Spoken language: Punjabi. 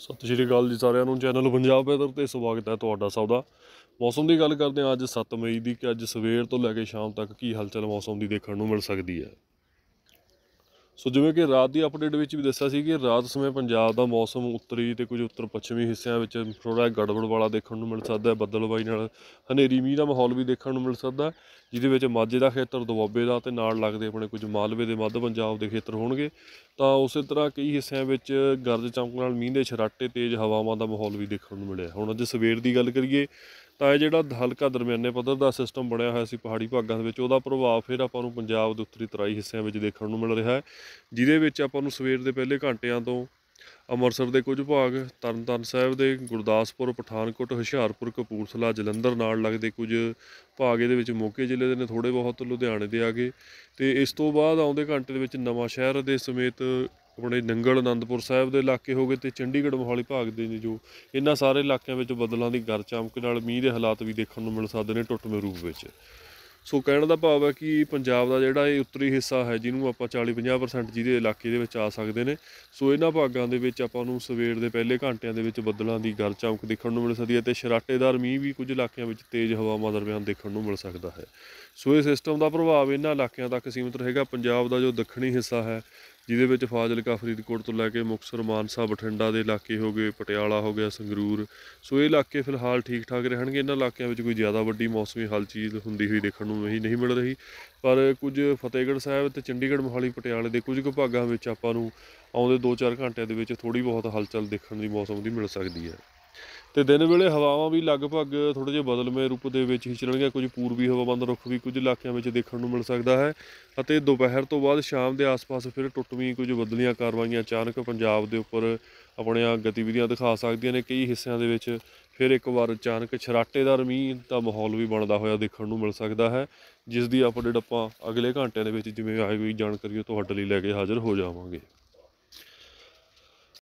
ਸਤਿ ਸ਼੍ਰੀ ਅਕਾਲ ਜੀ ਸਾਰਿਆਂ ਨੂੰ ਚੈਨਲ ਪੰਜਾਬ ਵੈਦਰ ਤੇ ਸਵਾਗਤ ਹੈ ਤੁਹਾਡਾ ਸਭ ਦਾ ਮੌਸਮ ਦੀ ਗੱਲ ਕਰਦੇ ਹਾਂ ਅੱਜ 7 ਮਈ ਦੀ ਕਿ ਅੱਜ ਸਵੇਰ ਤੋਂ ਲੈ ਕੇ ਸ਼ਾਮ ਤੱਕ ਕੀ ਹਲਚਲ ਮੌਸਮ ਦੀ ਦੇਖਣ ਨੂੰ ਮਿਲ ਸਕਦੀ ਹੈ ਸੋ ਜਿਵੇਂ ਕਿ ਰਾਤ ਦੀ ਅਪਡੇਟ ਵਿੱਚ ਵੀ ਦੱਸਿਆ ਸੀ ਕਿ ਰਾਤ ਸਮੇਂ ਪੰਜਾਬ ਦਾ ਮੌਸਮ ਉੱਤਰੀ ਤੇ ਕੁਝ ਉੱਤਰ ਪੱਛਮੀ ਹਿੱਸਿਆਂ ਵਿੱਚ ਥੋੜਾ ਗੜਬੜ ਵਾਲਾ ਦੇਖਣ ਨੂੰ ਮਿਲ ਸਕਦਾ ਹੈ ਬੱਦਲਬਾਈ ਨਾਲ ਹਨੇਰੀ ਮੀਂਹ ਦਾ ਮਾਹੌਲ ਵੀ ਦੇਖਣ ਨੂੰ ਮਿਲ ਸਕਦਾ ਜਿਹਦੇ ਵਿੱਚ ਮਾਝੇ ਦਾ ਖੇਤਰ ਦੁਆਬੇ ਦਾ ਤੇ ਨਾਲ ਲੱਗਦੇ ਆਪਣੇ ਕੁਝ ਮਾਲਵੇ ਦੇ ਮੱਧ ਪੰਜਾਬ ਦੇ ਖੇਤਰ ਹੋਣਗੇ ਤਾਂ ਉਸੇ ਤਰ੍ਹਾਂ ਕਈ ਹਿੱਸਿਆਂ ਵਿੱਚ ਗਰਜ ਚਮਕ ਨਾਲ ਮੀਂਹ ਦੇ ਛਰਾਟੇ ਤੇਜ਼ ਹਵਾਵਾਂ ਦਾ ਮਾਹੌਲ ਵੀ ਦੇਖਣ ਨੂੰ ਮਿਲਿਆ ਹੁਣ ਅੱਜ ਸਵੇਰ ਦੀ ਗੱਲ ਕਰੀਏ ਤਾਂ ਇਹ ਜਿਹੜਾ ਹਲਕਾ ਦਰਮਿਆਨੇ ਪੱਧਰ ਦਾ ਸਿਸਟਮ ਬਣਿਆ ਹੋਇਆ ਸੀ ਪਹਾੜੀ ਭਾਗਾਂ ਦੇ ਵਿੱਚ ਉਹਦਾ ਪ੍ਰਭਾਵ ਫਿਰ ਆਪਾਂ ਨੂੰ ਪੰਜਾਬ ਦੇ ਉੱਤਰੀ ਤਰਾਈ ਹਿੱਸਿਆਂ ਵਿੱਚ ਦੇਖਣ ਨੂੰ ਮਿਲ ਰਿਹਾ ਹੈ ਜਿਹਦੇ ਵਿੱਚ ਆਪਾਂ ਨੂੰ ਸਵੇਰ ਦੇ ਪਹਿਲੇ ਘੰਟਿਆਂ ਤੋਂ ਅੰਮ੍ਰਿਤਸਰ ਦੇ ਕੁਝ ਭਾਗ ਤਰਨਤਾਰਨ ਸਾਹਿਬ ਦੇ ਗੁਰਦਾਸਪੁਰ ਪਠਾਨਕੋਟ ਹੁਸ਼ਿਆਰਪੁਰ ਕਪੂਰਥਲਾ ਜਲੰਧਰ ਨਾਲ ਲੱਗਦੇ ਕੁਝ ਭਾਗ ਇਹਦੇ ਵਿੱਚ ਮੋਕੇ ਜ਼ਿਲ੍ਹੇ ਦੇ ਨੇ ਥੋੜੇ ਬਹੁਤ ਲੁਧਿਆਣੇ ਦੇ ਆਗੇ ਤੇ ਇਸ ਤੋਂ ਬਾਅਦ ਆਉਂਦੇ ਘੰਟੇ ਦੇ ਵਿੱਚ ਨਵਾਂ ਸ਼ਹਿਰ ਦੇ ਸਮੇਤ ਆਪਣੇ ਨੰਗਲ ਆਨੰਦਪੁਰ ਸਾਹਿਬ ਦੇ ਇਲਾਕੇ ਹੋਗੇ ਤੇ ਚੰਡੀਗੜ੍ਹ ਮੋਹਾਲੀ ਭਾਗ ਦੇ ਜੋ ਇਹਨਾਂ ਸਾਰੇ ਇਲਾਕਿਆਂ ਵਿੱਚ ਬੱਦਲਾਂ ਦੀ ਗਰ ਚਮਕ ਨਾਲ ਮੀਂਹ ਦੇ ਹਾਲਾਤ ਵੀ ਦੇਖਣ ਨੂੰ ਮਿਲ ਸਕਦੇ ਨੇ ਟੁੱਟਵੇਂ ਰੂਪ ਵਿੱਚ ਸੋ ਕਹਿਣ ਦਾ ਭਾਵ ਹੈ ਕਿ ਪੰਜਾਬ ਦਾ ਜਿਹੜਾ ਇਹ ਉੱਤਰੀ ਹਿੱਸਾ ਹੈ ਜਿਹਨੂੰ ਆਪਾਂ 40-50% ਜਿਹਦੇ ਇਲਾਕੇ ਦੇ ਵਿੱਚ ਆ ਸਕਦੇ ਨੇ ਸੋ ਇਹਨਾਂ ਭਾਗਾਂ ਦੇ ਵਿੱਚ ਆਪਾਂ ਨੂੰ ਸਵੇਰ ਦੇ ਪਹਿਲੇ ਘੰਟਿਆਂ ਦੇ ਵਿੱਚ ਬੱਦਲਾਂ ਦੀ ਗਰ ਚਮਕ ਦੇਖਣ ਨੂੰ ਮਿਲ ਸਕਦੀ ਹੈ ਤੇ ਸ਼ਰਾਟੇਦਾਰ ਮੀਂਹ ਵੀ ਕੁਝ ਇਲਾਕਿਆਂ ਵਿੱਚ ਤੇਜ਼ ਹਵਾਵਾਂ ਦਰਮਿਆਨ ਦੇਖਣ ਨੂੰ ਮਿਲ ਸਕਦਾ ਹੈ ਸੋ ਇਹ ਸਿਸਟਮ ਦਾ ਪ੍ਰਭਾਵ ਇਹਨਾਂ ਇਲਾਕਿਆਂ ਤੱਕ ਸੀਮਿਤ ਰਹੇਗਾ ਪੰਜਾਬ ਦਾ ਜੋ ਦੱਖਣੀ ਹਿੱਸਾ ਹੈ ਜਿਹਦੇ ਵਿੱਚ ਫਾਜ਼ਿਲਕਾ ਫਰੀਦਕੋਟ ਤੋਂ ਲੈ ਕੇ ਮੁਕਸਰ ਮਾਨਸਾ ਬਠਿੰਡਾ ਦੇ ਇਲਾਕੇ ਹੋ ਗਏ ਪਟਿਆਲਾ ਹੋ ਗਿਆ ਸੰਗਰੂਰ ਸੋ ਇਹ ਇਲਾਕੇ ਫਿਲਹਾਲ ਠੀਕ ਠਾਕ ਰਹਿਣਗੇ ਇਹਨਾਂ ਇਲਾਕਿਆਂ ਵਿੱਚ ਕੋਈ ਜ਼ਿਆਦਾ ਵੱਡੀ ਮੌਸਮੀ ਹਲਚੀਲ ਹੁੰਦੀ ਹੋਈ ਦੇਖਣ ਨੂੰ ਨਹੀਂ ਨਹੀਂ ਮਿਲ ਰਹੀ ਪਰ ਕੁਝ ਫਤਿਹਗੜ੍ਹ ਸਾਹਿਬ ਤੇ ਚੰਡੀਗੜ੍ਹ ਮੋਹਾਲੀ ਪਟਿਆਲੇ ਦੇ ਕੁਝ ਕੁ ਭਾਗਾਂ ਵਿੱਚ ਆਪਾਂ ਨੂੰ ਆਉਂਦੇ 2-4 ਘੰਟਿਆਂ ਦੇ ਵਿੱਚ ਥੋੜੀ ਬਹੁਤ ਹਲਚਲ ਦੇਖਣ ਦੀ ਮੌਸਮ ਦੀ ਮਿਲ ਸਕਦੀ ਹੈ ਤੇ ਦਿਨ ਵੇਲੇ ਹਵਾਵਾਂ ਵੀ ਲਗਭਗ ਥੋੜੇ ਜਿਹਾ ਬਦਲਵੇਂ ਰੂਪ ਦੇ ਵਿੱਚ ਹੀ ਚੱਲਣਗੇ ਕੁਝ ਪੂਰਬੀ ਦਾ ਰੁਖ ਵੀ ਕੁਝ ਇਲਾਕਿਆਂ ਵਿੱਚ ਦੇਖਣ ਨੂੰ ਮਿਲ ਸਕਦਾ ਹੈ ਅਤੇ ਦੁਪਹਿਰ ਤੋਂ ਬਾਅਦ ਸ਼ਾਮ ਦੇ ਆਸ-ਪਾਸ ਫਿਰ ਟੁੱਟਵੀਂ ਕੁਝ ਬਦਲੀਆਂ ਕਾਰਵਾਈਆਂ ਅਚਾਨਕ ਪੰਜਾਬ ਦੇ ਉੱਪਰ ਆਪਣੀਆਂ ਗਤੀਵਿਧੀਆਂ ਦਿਖਾ ਸਕਦੀਆਂ ਨੇ ਕਈ ਹਿੱਸਿਆਂ ਦੇ ਵਿੱਚ ਫਿਰ ਇੱਕ ਵਾਰ ਅਚਾਨਕ ਛਰਾਟੇਦਾਰ ਮੀਂਹ ਦਾ ਮਾਹੌਲ ਵੀ ਬਣਦਾ ਹੋਇਆ ਦੇਖਣ ਨੂੰ ਮਿਲ ਸਕਦਾ ਹੈ ਜਿਸ ਦੀ ਅਪਡੇਟ ਆਪਾਂ ਅਗਲੇ ਘੰਟਿਆਂ ਦੇ ਵਿੱਚ ਜਿਵੇਂ ਆਏਗੀ ਹੋਈ ਜਾਣਕਾਰੀ ਤੁਹਾਡੇ ਲਈ ਲੈ ਕੇ ਹਾਜ਼ਰ ਹੋ ਜਾਵਾਂਗੇ